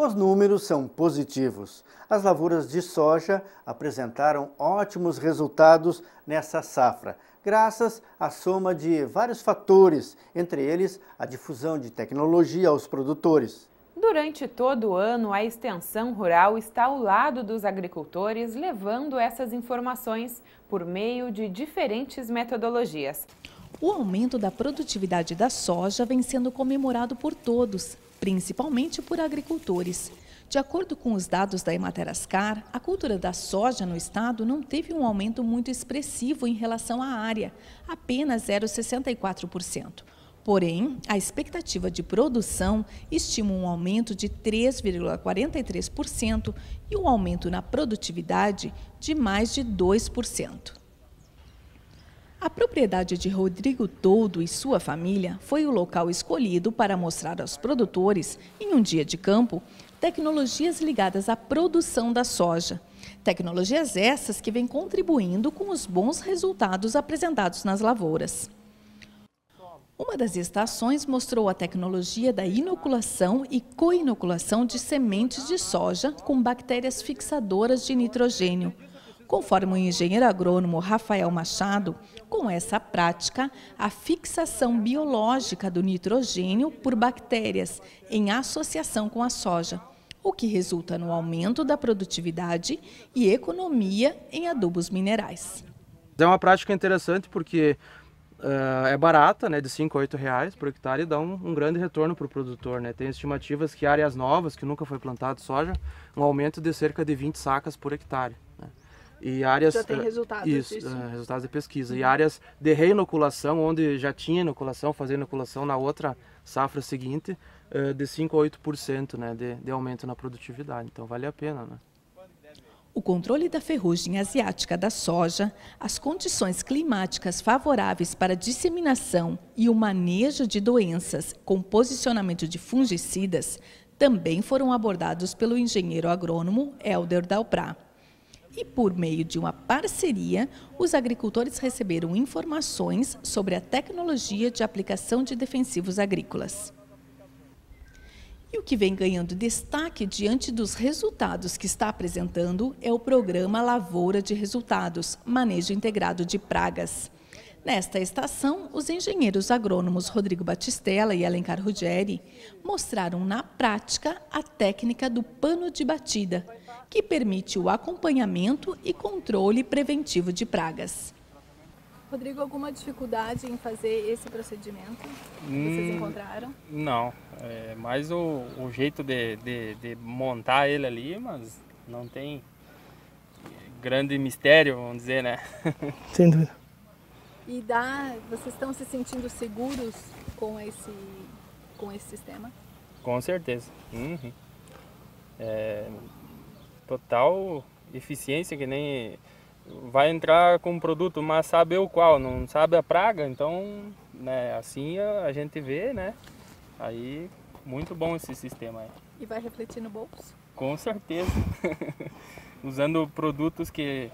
Os números são positivos. As lavouras de soja apresentaram ótimos resultados nessa safra, graças à soma de vários fatores, entre eles a difusão de tecnologia aos produtores. Durante todo o ano, a extensão rural está ao lado dos agricultores, levando essas informações por meio de diferentes metodologias. O aumento da produtividade da soja vem sendo comemorado por todos, principalmente por agricultores. De acordo com os dados da Emater Ascar, a cultura da soja no estado não teve um aumento muito expressivo em relação à área, apenas 0,64%. Porém, a expectativa de produção estima um aumento de 3,43% e um aumento na produtividade de mais de 2%. A propriedade de Rodrigo Toldo e sua família foi o local escolhido para mostrar aos produtores, em um dia de campo, tecnologias ligadas à produção da soja. Tecnologias essas que vêm contribuindo com os bons resultados apresentados nas lavouras. Uma das estações mostrou a tecnologia da inoculação e co-inoculação de sementes de soja com bactérias fixadoras de nitrogênio, Conforme o engenheiro agrônomo Rafael Machado, com essa prática, a fixação biológica do nitrogênio por bactérias em associação com a soja, o que resulta no aumento da produtividade e economia em adubos minerais. É uma prática interessante porque Uh, é barata, né, de 5 a 8 reais por hectare e dá um, um grande retorno para o produtor. Né? Tem estimativas que áreas novas, que nunca foi plantado soja, um aumento de cerca de 20 sacas por hectare. Né? e áreas já tem eh, resultados isso, eh, resultados de pesquisa uhum. e áreas de reinoculação onde já tinha inoculação fazer inoculação na outra safra seguinte uh, de 5 a 8% né de, de aumento na produtividade então vale a pena né? O controle da ferrugem asiática da soja, as condições climáticas favoráveis para disseminação e o manejo de doenças com posicionamento de fungicidas também foram abordados pelo engenheiro agrônomo Helder Dalprá e, por meio de uma parceria, os agricultores receberam informações sobre a tecnologia de aplicação de defensivos agrícolas. E o que vem ganhando destaque diante dos resultados que está apresentando é o programa Lavoura de Resultados Manejo Integrado de Pragas. Nesta estação, os engenheiros agrônomos Rodrigo Batistella e Alencar Ruggeri mostraram na prática a técnica do pano de batida, que permite o acompanhamento e controle preventivo de pragas. Rodrigo, alguma dificuldade em fazer esse procedimento que vocês hum, encontraram? Não, é mais o, o jeito de, de, de montar ele ali, mas não tem grande mistério, vamos dizer, né? Sem dúvida. E dá, vocês estão se sentindo seguros com esse, com esse sistema? Com certeza. Uhum. É, total eficiência que nem vai entrar com um produto, mas sabe o qual, não sabe a praga, então né, assim a, gente vê, né? Aí muito bom esse sistema aí. E vai refletir no bolso? Com certeza. Usando produtos que,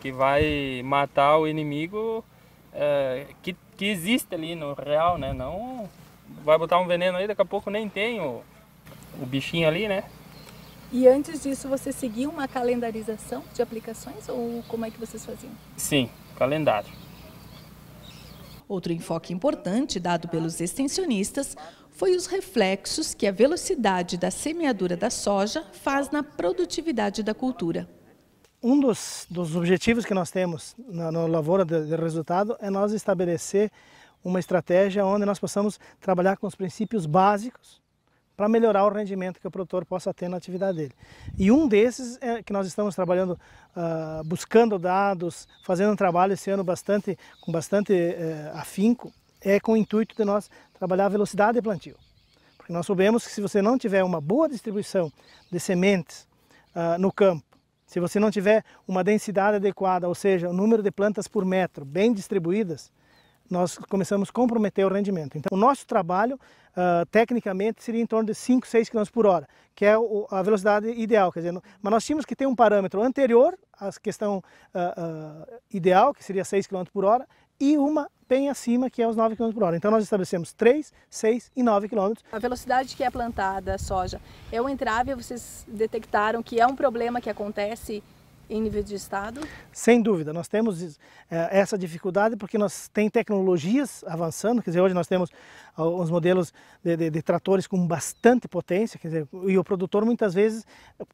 que vai matar o inimigo, é, que, que existe ali no real, né? Não vai botar um veneno aí, daqui a pouco nem tem o, o bichinho ali, né? E antes disso, você seguia uma calendarização de aplicações ou como é que vocês faziam? Sim, calendário. Outro enfoque importante dado pelos extensionistas foi os reflexos que a velocidade da semeadura da soja faz na produtividade da cultura um dos, dos objetivos que nós temos na, na lavoura de, de resultado é nós estabelecer uma estratégia onde nós possamos trabalhar com os princípios básicos para melhorar o rendimento que o produtor possa ter na atividade dele. E um desses é que nós estamos trabalhando, uh, buscando dados, fazendo um trabalho esse ano bastante, com bastante uh, afinco, é com o intuito de nós trabalhar a velocidade de plantio. Porque nós sabemos que se você não tiver uma boa distribuição de sementes uh, no campo, se você não tiver uma densidade adequada, ou seja, o número de plantas por metro bem distribuídas, nós começamos a comprometer o rendimento. Então, o nosso trabalho, uh, tecnicamente, seria em torno de 5, 6 km por hora, que é o, a velocidade ideal. Quer dizer, mas nós tínhamos que ter um parâmetro anterior à questão uh, uh, ideal, que seria 6 km por hora, e uma bem acima, que é os 9 km por hora. Então nós estabelecemos 3, 6 e 9 km. A velocidade que é plantada a soja é um entrave, vocês detectaram que é um problema que acontece em nível de Estado? Sem dúvida, nós temos é, essa dificuldade porque nós tem tecnologias avançando, quer dizer, hoje nós temos ah, os modelos de, de, de, tratores com bastante potência, quer dizer, e o produtor muitas vezes,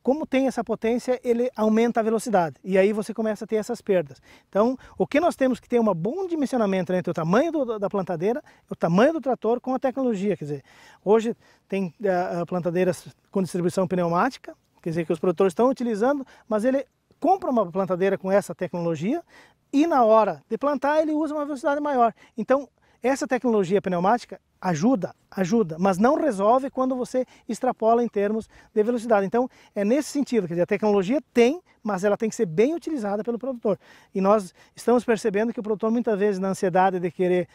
como tem essa potência, ele aumenta a velocidade, e aí você começa a ter essas perdas. Então, o que nós temos que ter um bom dimensionamento entre o tamanho do, da plantadeira, o tamanho do trator com a tecnologia, quer dizer, hoje tem ah, ah, plantadeiras com distribuição pneumática, quer dizer, que os produtores estão utilizando, mas ele compra uma plantadeira com essa tecnologia e na hora de plantar ele usa uma velocidade maior. Então, essa tecnologia pneumática ajuda, ajuda, mas não resolve quando você extrapola em termos de velocidade. Então, é nesse sentido, quer dizer, a tecnologia tem, mas ela tem que ser bem utilizada pelo produtor. E nós estamos percebendo que o produtor muitas vezes na ansiedade de querer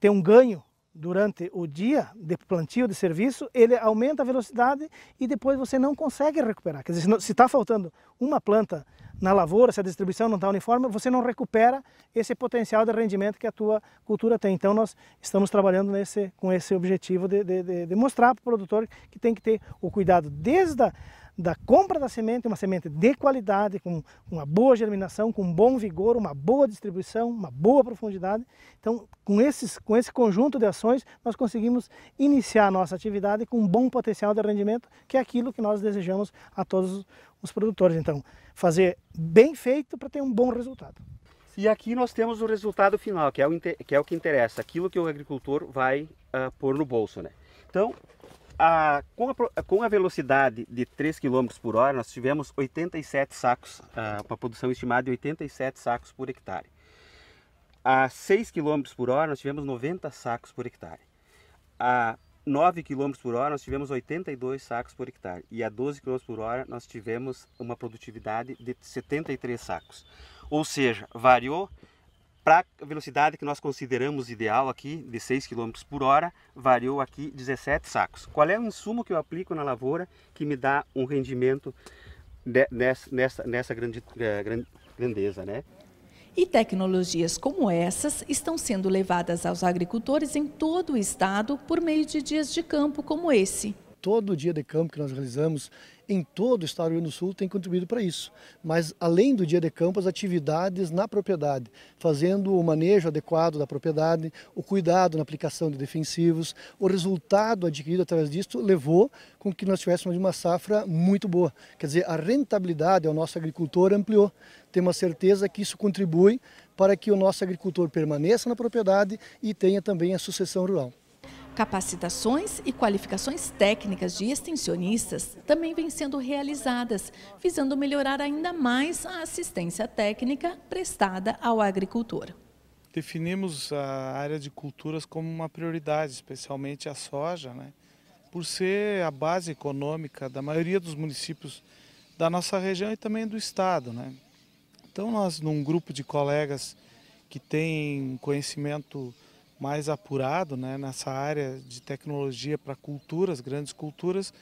ter um ganho durante o dia de plantio de serviço, ele aumenta a velocidade e depois você não consegue recuperar. Quer dizer, se está faltando uma planta na lavoura, se a distribuição não está uniforme, você não recupera esse potencial de rendimento que a tua cultura tem. Então nós estamos trabalhando nesse, com esse objetivo de, de, de, de mostrar para o produtor que tem que ter o cuidado desde a da compra da semente, uma semente de qualidade, com uma boa germinação, com um bom vigor, uma boa distribuição, uma boa profundidade. Então, com, esses, com esse conjunto de ações, nós conseguimos iniciar a nossa atividade com um bom potencial de rendimento, que é aquilo que nós desejamos a todos os produtores. Então, fazer bem feito para ter um bom resultado. E aqui nós temos o resultado final, que é o, que, é o que interessa, aquilo que o agricultor vai uh, pôr no bolso. Né? Então, a, com, a, com, a, velocidade de 3 km por hora, nós tivemos 87 sacos, uh, uma produção estimada de 87 sacos por hectare. A 6 km por hora, nós tivemos 90 sacos por hectare. A 9 km por hora, nós tivemos 82 sacos por hectare. E a 12 km por hora, nós tivemos uma produtividade de 73 sacos. Ou seja, variou para a velocidade que nós consideramos ideal aqui, de 6 km por hora, variou aqui 17 sacos. Qual é o insumo que eu aplico na lavoura que me dá um rendimento nessa, nessa, nessa grande, eh, grandeza, né? E tecnologias como essas estão sendo levadas aos agricultores em todo o estado por meio de dias de campo como esse. Todo dia de campo que nós realizamos, em todo o Estado do Rio Grande do Sul tem contribuído para isso. Mas além do dia de campo, as atividades na propriedade, fazendo o manejo adequado da propriedade, o cuidado na aplicação de defensivos, o resultado adquirido através disso levou com que nós tivéssemos uma safra muito boa. Quer dizer, a rentabilidade ao nosso agricultor ampliou. Temos a certeza que isso contribui para que o nosso agricultor permaneça na propriedade e tenha também a sucessão rural. Capacitações e qualificações técnicas de extensionistas também vêm sendo realizadas, visando melhorar ainda mais a assistência técnica prestada ao agricultor. Definimos a área de culturas como uma prioridade, especialmente a soja, né? por ser a base econômica da maioria dos municípios da nossa região e também do estado. Né? Então nós, num grupo de colegas que tem conhecimento mais apurado né, nessa área de tecnologia para culturas, grandes culturas,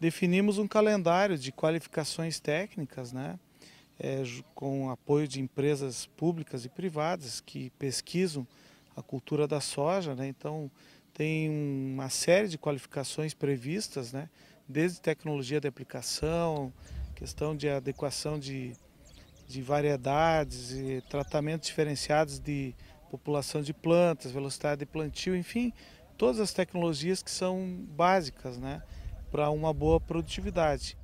definimos um calendário de qualificações técnicas, né, é, com apoio de empresas públicas e privadas que pesquisam a cultura da soja. Né, então, tem uma série de qualificações previstas, né, desde tecnologia de aplicação, questão de adequação de, de variedades, e tratamentos diferenciados de população de plantas, velocidade de plantio, enfim, todas as tecnologias que são básicas né, para uma boa produtividade.